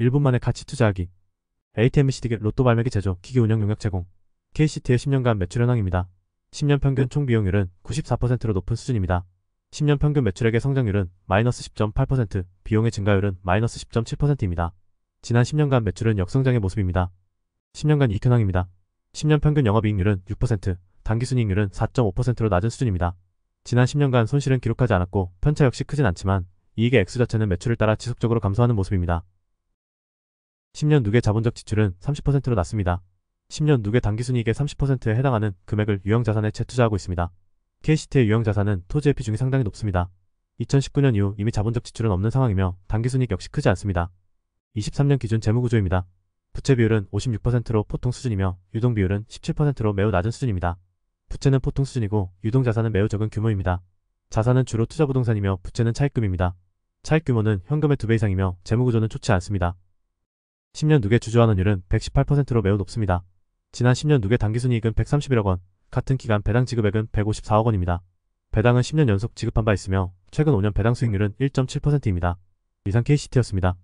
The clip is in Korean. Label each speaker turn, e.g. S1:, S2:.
S1: 1분 만에 가치 투자하기 ATM 시티기 로또 발매기 제조 기기 운영 용역 제공 KCT의 10년간 매출 현황입니다. 10년 평균 총 비용률은 94%로 높은 수준입니다. 10년 평균 매출액의 성장률은 마이너스 10.8%, 비용의 증가율은 마이너스 10.7%입니다. 지난 10년간 매출은 역성장의 모습입니다. 10년간 이익현황입니다. 10년 평균 영업이익률은 6%, 단기순이익률은 4.5%로 낮은 수준입니다. 지난 10년간 손실은 기록하지 않았고 편차 역시 크진 않지만 이익의 액수 자체는 매출을 따라 지속적으로 감소하는 모습입니다. 10년 누계 자본적 지출은 30%로 낮습니다. 10년 누계 단기순이익의 30%에 해당하는 금액을 유형자산에 재투자하고 있습니다. KCT의 유형자산은 토지의 비중이 상당히 높습니다. 2019년 이후 이미 자본적 지출은 없는 상황이며 단기순이익 역시 크지 않습니다. 23년 기준 재무구조입니다. 부채 비율은 56%로 포통 수준이며 유동 비율은 17%로 매우 낮은 수준입니다. 부채는 포통 수준이고 유동 자산은 매우 적은 규모입니다. 자산은 주로 투자 부동산이며 부채는 차입금입니다. 차입 규모는 현금의 2배 이상이며 재무구조는 좋지 않습니다. 10년 누계 주주환원율은 118%로 매우 높습니다. 지난 10년 누계 당기순이익은 131억 원, 같은 기간 배당 지급액은 154억 원입니다. 배당은 10년 연속 지급한 바 있으며 최근 5년 배당 수익률은 1.7%입니다. 이상 KCT였습니다.